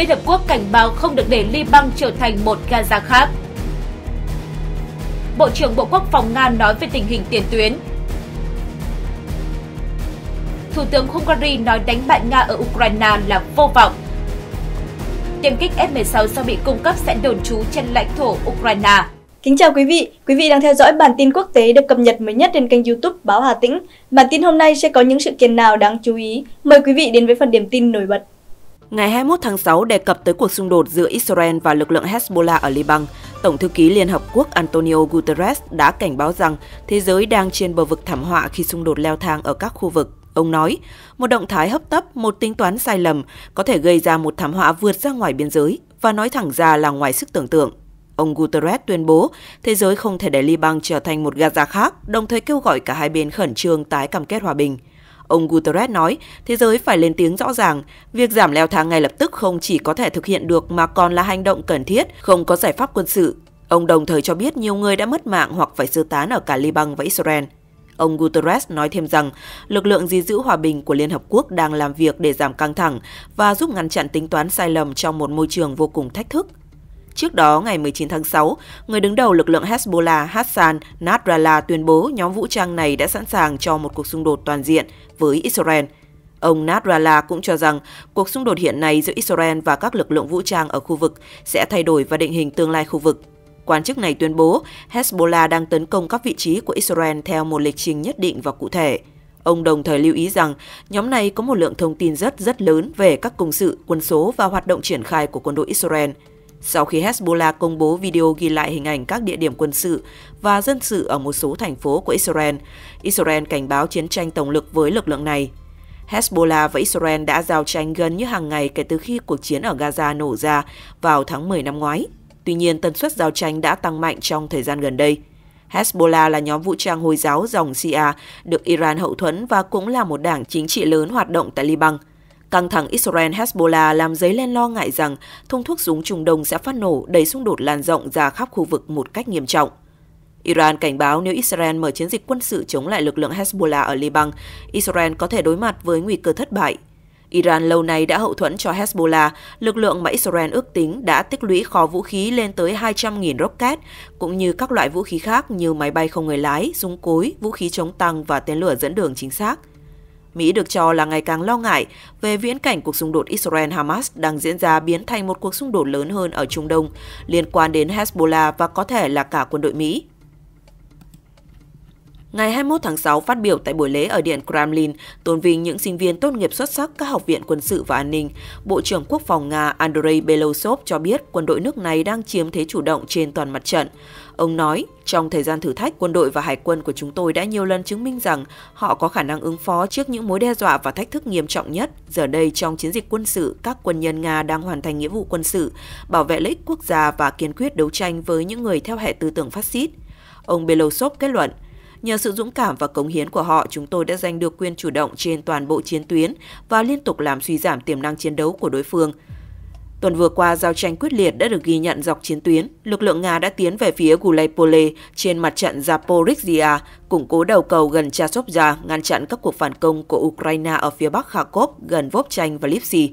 Liên Hợp Quốc cảnh báo không được để Liban trở thành một Gaza khác. Bộ trưởng Bộ Quốc phòng Nga nói về tình hình tiền tuyến. Thủ tướng Hungary nói đánh bại Nga ở Ukraine là vô vọng. Tiêm kích F-16 sau bị cung cấp sẽ đồn trú trên lãnh thổ Ukraine. Kính chào quý vị, quý vị đang theo dõi bản tin quốc tế được cập nhật mới nhất trên kênh youtube Báo Hà Tĩnh. Bản tin hôm nay sẽ có những sự kiện nào đáng chú ý? Mời quý vị đến với phần điểm tin nổi bật. Ngày 21 tháng 6 đề cập tới cuộc xung đột giữa Israel và lực lượng Hezbollah ở Liban, Tổng thư ký Liên Hợp Quốc Antonio Guterres đã cảnh báo rằng thế giới đang trên bờ vực thảm họa khi xung đột leo thang ở các khu vực. Ông nói, một động thái hấp tấp, một tính toán sai lầm có thể gây ra một thảm họa vượt ra ngoài biên giới và nói thẳng ra là ngoài sức tưởng tượng. Ông Guterres tuyên bố thế giới không thể để Liban trở thành một Gaza khác, đồng thời kêu gọi cả hai bên khẩn trương tái cam kết hòa bình. Ông Guterres nói, thế giới phải lên tiếng rõ ràng, việc giảm leo thang ngay lập tức không chỉ có thể thực hiện được mà còn là hành động cần thiết, không có giải pháp quân sự. Ông đồng thời cho biết nhiều người đã mất mạng hoặc phải sơ tán ở cả Liban và Israel. Ông Guterres nói thêm rằng lực lượng gìn giữ hòa bình của Liên Hợp Quốc đang làm việc để giảm căng thẳng và giúp ngăn chặn tính toán sai lầm trong một môi trường vô cùng thách thức. Trước đó, ngày 19 tháng 6, người đứng đầu lực lượng Hezbollah Hassan Nasrallah tuyên bố nhóm vũ trang này đã sẵn sàng cho một cuộc xung đột toàn diện với Israel. Ông Nasrallah cũng cho rằng cuộc xung đột hiện nay giữa Israel và các lực lượng vũ trang ở khu vực sẽ thay đổi và định hình tương lai khu vực. Quan chức này tuyên bố Hezbollah đang tấn công các vị trí của Israel theo một lịch trình nhất định và cụ thể. Ông đồng thời lưu ý rằng nhóm này có một lượng thông tin rất rất lớn về các công sự, quân số và hoạt động triển khai của quân đội Israel – sau khi Hezbollah công bố video ghi lại hình ảnh các địa điểm quân sự và dân sự ở một số thành phố của Israel, Israel cảnh báo chiến tranh tổng lực với lực lượng này. Hezbollah và Israel đã giao tranh gần như hàng ngày kể từ khi cuộc chiến ở Gaza nổ ra vào tháng 10 năm ngoái. Tuy nhiên, tần suất giao tranh đã tăng mạnh trong thời gian gần đây. Hezbollah là nhóm vũ trang Hồi giáo dòng Shia được Iran hậu thuẫn và cũng là một đảng chính trị lớn hoạt động tại Liban – Căng thẳng Israel-Hezbollah làm dấy lên lo ngại rằng thùng thuốc súng Trung Đông sẽ phát nổ đẩy xung đột lan rộng ra khắp khu vực một cách nghiêm trọng. Iran cảnh báo nếu Israel mở chiến dịch quân sự chống lại lực lượng Hezbollah ở Liban, Israel có thể đối mặt với nguy cơ thất bại. Iran lâu nay đã hậu thuẫn cho Hezbollah, lực lượng mà Israel ước tính đã tích lũy kho vũ khí lên tới 200.000 rocket, cũng như các loại vũ khí khác như máy bay không người lái, súng cối, vũ khí chống tăng và tên lửa dẫn đường chính xác. Mỹ được cho là ngày càng lo ngại về viễn cảnh cuộc xung đột Israel-Hamas đang diễn ra biến thành một cuộc xung đột lớn hơn ở Trung Đông liên quan đến Hezbollah và có thể là cả quân đội Mỹ. Ngày 21 tháng 6 phát biểu tại buổi lễ ở Điện Kremlin, tôn vinh những sinh viên tốt nghiệp xuất sắc các học viện quân sự và an ninh, Bộ trưởng Quốc phòng Nga Andrei Belosov cho biết quân đội nước này đang chiếm thế chủ động trên toàn mặt trận. Ông nói, trong thời gian thử thách, quân đội và hải quân của chúng tôi đã nhiều lần chứng minh rằng họ có khả năng ứng phó trước những mối đe dọa và thách thức nghiêm trọng nhất. Giờ đây, trong chiến dịch quân sự, các quân nhân Nga đang hoàn thành nghĩa vụ quân sự, bảo vệ lợi ích quốc gia và kiên quyết đấu tranh với những người theo hệ tư tưởng phát xít. Ông Belosov kết luận, Nhờ sự dũng cảm và cống hiến của họ, chúng tôi đã giành được quyền chủ động trên toàn bộ chiến tuyến và liên tục làm suy giảm tiềm năng chiến đấu của đối phương. Tuần vừa qua, giao tranh quyết liệt đã được ghi nhận dọc chiến tuyến. Lực lượng Nga đã tiến về phía Gulaypole trên mặt trận Zaporizhia, củng cố đầu cầu gần chasovja ngăn chặn các cuộc phản công của Ukraine ở phía bắc Kharkov gần Vovchanh và Lipsi.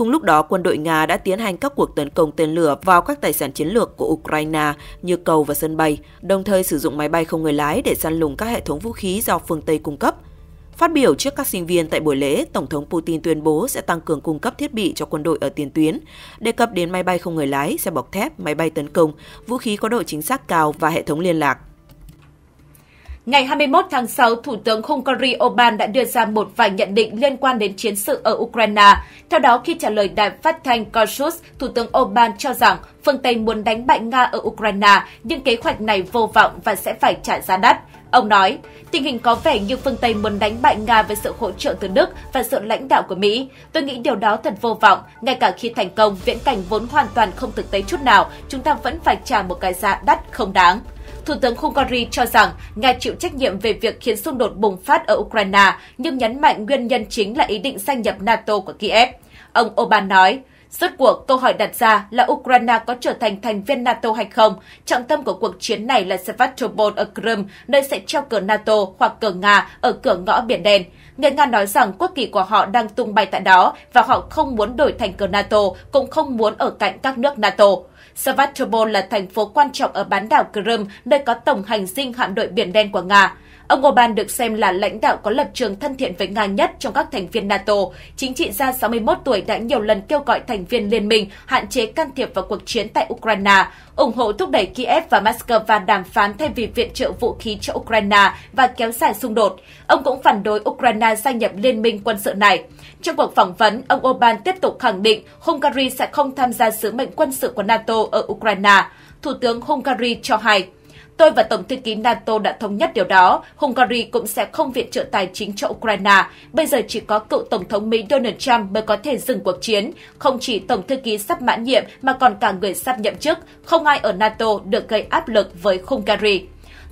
Cùng lúc đó, quân đội Nga đã tiến hành các cuộc tấn công tên lửa vào các tài sản chiến lược của Ukraine như cầu và sân bay, đồng thời sử dụng máy bay không người lái để săn lùng các hệ thống vũ khí do phương Tây cung cấp. Phát biểu trước các sinh viên tại buổi lễ, Tổng thống Putin tuyên bố sẽ tăng cường cung cấp thiết bị cho quân đội ở tiền tuyến, đề cập đến máy bay không người lái, xe bọc thép, máy bay tấn công, vũ khí có độ chính xác cao và hệ thống liên lạc. Ngày 21 tháng 6, Thủ tướng Hungary Orbán đã đưa ra một vài nhận định liên quan đến chiến sự ở Ukraine. Theo đó, khi trả lời đài phát thanh Korsus, Thủ tướng Orbán cho rằng phương Tây muốn đánh bại Nga ở Ukraine, nhưng kế hoạch này vô vọng và sẽ phải trả giá đắt. Ông nói, tình hình có vẻ như phương Tây muốn đánh bại Nga với sự hỗ trợ từ Đức và sự lãnh đạo của Mỹ. Tôi nghĩ điều đó thật vô vọng, ngay cả khi thành công, viễn cảnh vốn hoàn toàn không thực tế chút nào, chúng ta vẫn phải trả một cái giá đắt không đáng. Thủ tướng Hungary cho rằng Nga chịu trách nhiệm về việc khiến xung đột bùng phát ở Ukraine, nhưng nhấn mạnh nguyên nhân chính là ý định gia nhập NATO của Kiev. Ông Orbán nói, Rốt cuộc, câu hỏi đặt ra là Ukraine có trở thành thành viên NATO hay không? Trọng tâm của cuộc chiến này là Sevastopol ở Crimea, nơi sẽ treo cờ NATO hoặc cờ Nga ở cửa ngõ Biển Đen. Người Nga nói rằng quốc kỳ của họ đang tung bay tại đó và họ không muốn đổi thành cờ NATO, cũng không muốn ở cạnh các nước NATO. Sevastopol là thành phố quan trọng ở bán đảo Crimea, nơi có tổng hành dinh hạm đội Biển Đen của Nga. Ông Orbán được xem là lãnh đạo có lập trường thân thiện với Nga nhất trong các thành viên NATO. Chính trị gia 61 tuổi đã nhiều lần kêu gọi thành viên liên minh hạn chế can thiệp vào cuộc chiến tại Ukraine, ủng hộ thúc đẩy Kiev và Moscow và đàm phán thay vì viện trợ vũ khí cho Ukraine và kéo dài xung đột. Ông cũng phản đối Ukraine gia nhập liên minh quân sự này. Trong cuộc phỏng vấn, ông Orbán tiếp tục khẳng định Hungary sẽ không tham gia sứ mệnh quân sự của NATO ở Ukraine. Thủ tướng Hungary cho hay Tôi và Tổng thư ký NATO đã thống nhất điều đó, Hungary cũng sẽ không viện trợ tài chính cho Ukraine. Bây giờ chỉ có cựu Tổng thống Mỹ Donald Trump mới có thể dừng cuộc chiến. Không chỉ Tổng thư ký sắp mãn nhiệm mà còn cả người sắp nhậm chức, không ai ở NATO được gây áp lực với Hungary.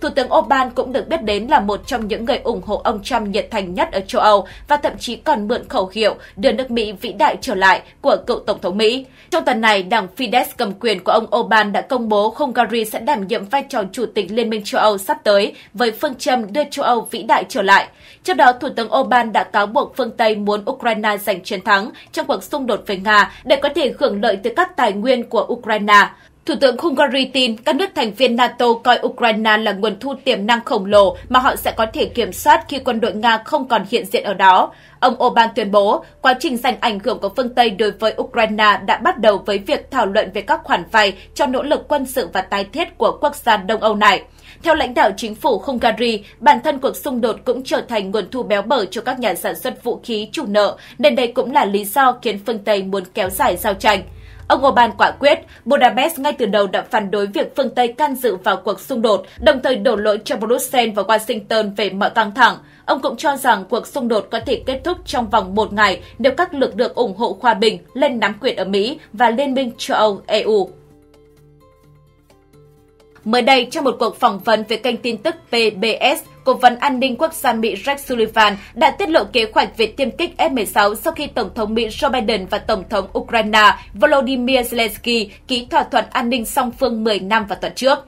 Thủ tướng Orbán cũng được biết đến là một trong những người ủng hộ ông Trump nhiệt thành nhất ở châu Âu và thậm chí còn mượn khẩu hiệu đưa nước Mỹ vĩ đại trở lại của cựu Tổng thống Mỹ. Trong tuần này, đảng Fidesz cầm quyền của ông Orbán đã công bố Hungary sẽ đảm nhiệm vai trò chủ tịch Liên minh châu Âu sắp tới với phương châm đưa châu Âu vĩ đại trở lại. Trước đó, Thủ tướng Orbán đã cáo buộc phương Tây muốn Ukraine giành chiến thắng trong cuộc xung đột với Nga để có thể hưởng lợi từ các tài nguyên của Ukraine. Thủ tướng Hungary tin các nước thành viên NATO coi Ukraine là nguồn thu tiềm năng khổng lồ mà họ sẽ có thể kiểm soát khi quân đội Nga không còn hiện diện ở đó. Ông Orbán tuyên bố, quá trình giành ảnh hưởng của phương Tây đối với Ukraine đã bắt đầu với việc thảo luận về các khoản vay cho nỗ lực quân sự và tái thiết của quốc gia Đông Âu này. Theo lãnh đạo chính phủ Hungary, bản thân cuộc xung đột cũng trở thành nguồn thu béo bở cho các nhà sản xuất vũ khí chủ nợ, nên đây cũng là lý do khiến phương Tây muốn kéo dài giao tranh. Ông Orbán quả quyết, Budapest ngay từ đầu đã phản đối việc phương Tây can dự vào cuộc xung đột, đồng thời đổ lỗi cho Brussels và Washington về mọi căng thẳng. Ông cũng cho rằng cuộc xung đột có thể kết thúc trong vòng một ngày nếu các lực lượng ủng hộ hòa bình lên nắm quyền ở Mỹ và Liên minh châu Âu EU. Mới đây, trong một cuộc phỏng vấn với kênh tin tức PBS, Cố vấn an ninh quốc gia Mỹ Jake Sullivan đã tiết lộ kế hoạch về tiêm kích F-16 sau khi Tổng thống Mỹ Joe Biden và Tổng thống Ukraine Volodymyr Zelensky ký thỏa thuận an ninh song phương 10 năm vào tuần trước.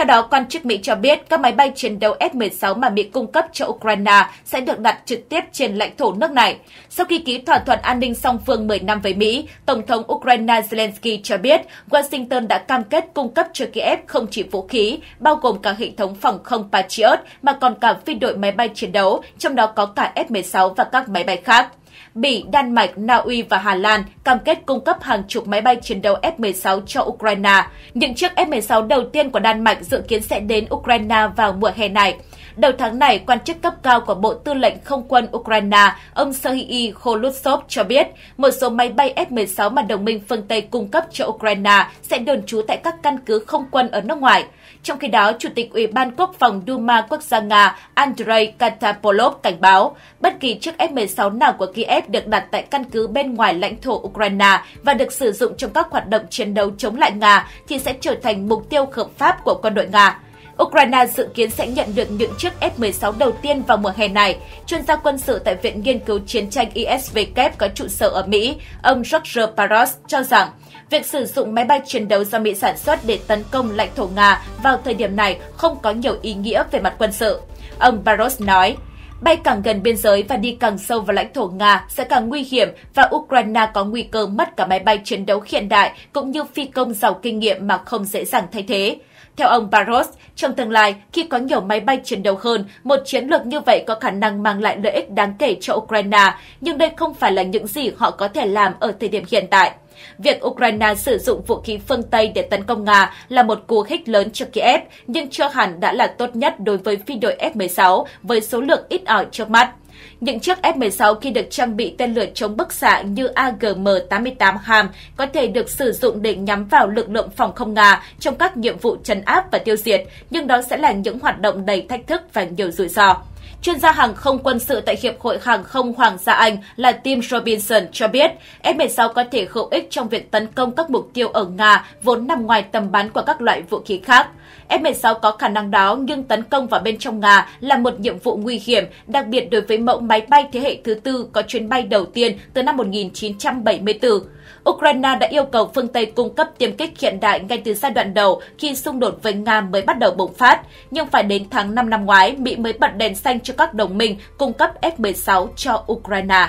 Theo đó, quan chức Mỹ cho biết các máy bay chiến đấu F-16 mà Mỹ cung cấp cho Ukraine sẽ được đặt trực tiếp trên lãnh thổ nước này. Sau khi ký thỏa thuận an ninh song phương 10 năm với Mỹ, Tổng thống Ukraine Zelensky cho biết Washington đã cam kết cung cấp cho Kiev không chỉ vũ khí, bao gồm cả hệ thống phòng không Patriot mà còn cả phi đội máy bay chiến đấu, trong đó có cả F-16 và các máy bay khác. Bỉ, Đan Mạch, Na Uy và Hà Lan cam kết cung cấp hàng chục máy bay chiến đấu F-16 cho Ukraine. Những chiếc F-16 đầu tiên của Đan Mạch dự kiến sẽ đến Ukraine vào mùa hè này. Đầu tháng này, quan chức cấp cao của Bộ Tư lệnh Không quân Ukraine, ông Serhiy Kholutsov cho biết, một số máy bay F-16 mà đồng minh phương Tây cung cấp cho Ukraine sẽ đồn trú tại các căn cứ không quân ở nước ngoài. Trong khi đó, Chủ tịch Ủy ban Quốc phòng Duma Quốc gia Nga Andrei Katapolov cảnh báo, bất kỳ chiếc F-16 nào của Kiev được đặt tại căn cứ bên ngoài lãnh thổ Ukraine và được sử dụng trong các hoạt động chiến đấu chống lại Nga thì sẽ trở thành mục tiêu hợp pháp của quân đội Nga. Ukraine dự kiến sẽ nhận được những chiếc F-16 đầu tiên vào mùa hè này. Chuyên gia quân sự tại Viện Nghiên cứu Chiến tranh ISW có trụ sở ở Mỹ, ông George Paros cho rằng việc sử dụng máy bay chiến đấu do Mỹ sản xuất để tấn công lãnh thổ Nga vào thời điểm này không có nhiều ý nghĩa về mặt quân sự. Ông Paros nói, Bay càng gần biên giới và đi càng sâu vào lãnh thổ Nga sẽ càng nguy hiểm và Ukraine có nguy cơ mất cả máy bay chiến đấu hiện đại cũng như phi công giàu kinh nghiệm mà không dễ dàng thay thế. Theo ông Barros, trong tương lai, khi có nhiều máy bay chiến đấu hơn, một chiến lược như vậy có khả năng mang lại lợi ích đáng kể cho Ukraine, nhưng đây không phải là những gì họ có thể làm ở thời điểm hiện tại. Việc Ukraine sử dụng vũ khí phương Tây để tấn công Nga là một cú khích lớn cho Kiev, nhưng chưa hẳn đã là tốt nhất đối với phi đội F-16 với số lượng ít ỏi trước mắt. Những chiếc F-16 khi được trang bị tên lửa chống bức xạ như AGM-88 HAM có thể được sử dụng để nhắm vào lực lượng phòng không Nga trong các nhiệm vụ trấn áp và tiêu diệt, nhưng đó sẽ là những hoạt động đầy thách thức và nhiều rủi ro. Chuyên gia hàng không quân sự tại Hiệp hội Hàng không Hoàng gia Anh là Tim Robinson cho biết F-16 có thể hữu ích trong việc tấn công các mục tiêu ở Nga vốn nằm ngoài tầm bắn của các loại vũ khí khác. F-16 có khả năng đó nhưng tấn công vào bên trong Nga là một nhiệm vụ nguy hiểm, đặc biệt đối với mẫu máy bay thế hệ thứ tư có chuyến bay đầu tiên từ năm 1974. Ukraine đã yêu cầu phương Tây cung cấp tiêm kích hiện đại ngay từ giai đoạn đầu khi xung đột với Nga mới bắt đầu bùng phát. Nhưng phải đến tháng 5 năm ngoái, Mỹ mới bật đèn xanh cho các đồng minh cung cấp F-16 cho Ukraine.